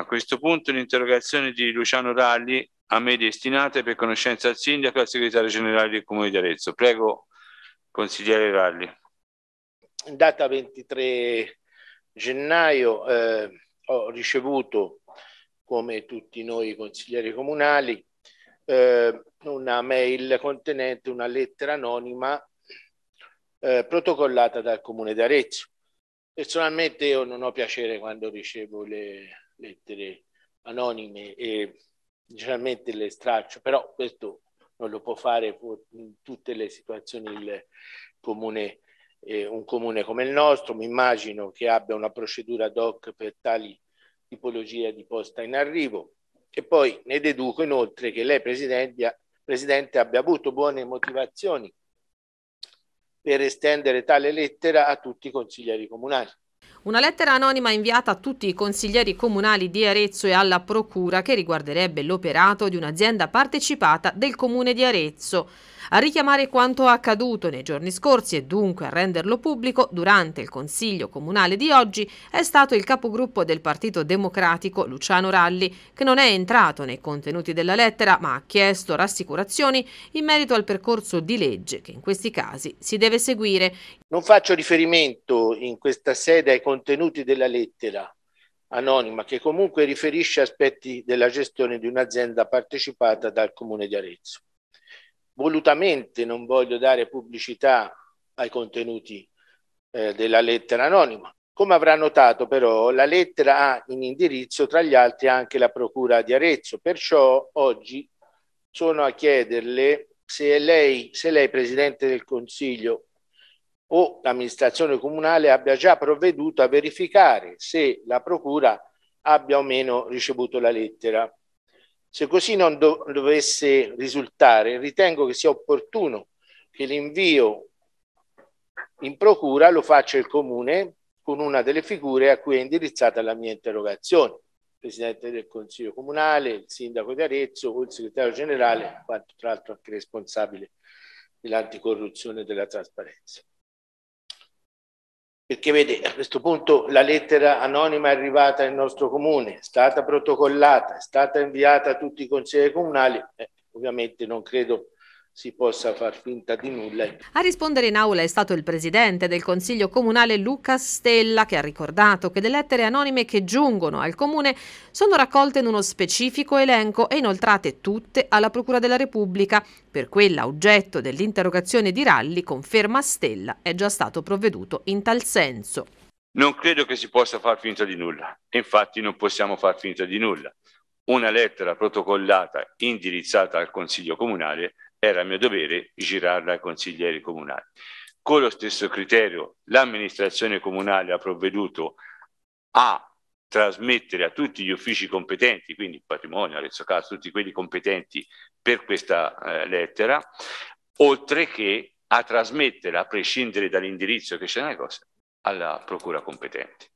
A questo punto l'interrogazione di Luciano Ralli a me destinata per conoscenza al sindaco e al segretario generale del Comune di Arezzo. Prego, consigliere Ralli. In data 23 gennaio eh, ho ricevuto, come tutti noi consiglieri comunali, eh, una mail contenente una lettera anonima eh, protocollata dal Comune di Arezzo. Personalmente io non ho piacere quando ricevo le lettere anonime e generalmente le straccio, però questo non lo può fare in tutte le situazioni il comune, eh, un comune come il nostro, mi immagino che abbia una procedura ad hoc per tali tipologie di posta in arrivo e poi ne deduco inoltre che lei Presidente, Presidente abbia avuto buone motivazioni per estendere tale lettera a tutti i consiglieri comunali. Una lettera anonima inviata a tutti i consiglieri comunali di Arezzo e alla Procura che riguarderebbe l'operato di un'azienda partecipata del Comune di Arezzo. A richiamare quanto accaduto nei giorni scorsi e dunque a renderlo pubblico durante il Consiglio Comunale di oggi è stato il capogruppo del Partito Democratico Luciano Ralli che non è entrato nei contenuti della lettera ma ha chiesto rassicurazioni in merito al percorso di legge che in questi casi si deve seguire. Non faccio riferimento in questa sede ai contenuti della lettera anonima che comunque riferisce aspetti della gestione di un'azienda partecipata dal Comune di Arezzo. Volutamente non voglio dare pubblicità ai contenuti eh, della lettera anonima. Come avrà notato però la lettera ha in indirizzo tra gli altri anche la Procura di Arezzo, perciò oggi sono a chiederle se lei, se lei Presidente del Consiglio, o l'amministrazione comunale abbia già provveduto a verificare se la procura abbia o meno ricevuto la lettera. Se così non do dovesse risultare, ritengo che sia opportuno che l'invio in procura lo faccia il comune con una delle figure a cui è indirizzata la mia interrogazione, il Presidente del Consiglio Comunale, il Sindaco di Arezzo o il Segretario Generale, quanto tra l'altro anche responsabile dell'anticorruzione e della trasparenza perché vede a questo punto la lettera anonima è arrivata nel nostro comune, è stata protocollata, è stata inviata a tutti i consiglieri comunali, eh, ovviamente non credo si possa far finta di nulla. A rispondere in aula è stato il presidente del Consiglio Comunale Luca Stella che ha ricordato che le lettere anonime che giungono al Comune sono raccolte in uno specifico elenco e inoltrate tutte alla Procura della Repubblica. Per quella oggetto dell'interrogazione di Ralli, conferma Stella, è già stato provveduto in tal senso. Non credo che si possa far finta di nulla, infatti non possiamo far finta di nulla. Una lettera protocollata indirizzata al Consiglio Comunale era mio dovere girarla ai consiglieri comunali. Con lo stesso criterio l'amministrazione comunale ha provveduto a trasmettere a tutti gli uffici competenti, quindi patrimonio, Arezzo Caso, tutti quelli competenti per questa eh, lettera, oltre che a trasmettere, a prescindere dall'indirizzo che c'è nella cosa, alla procura competente.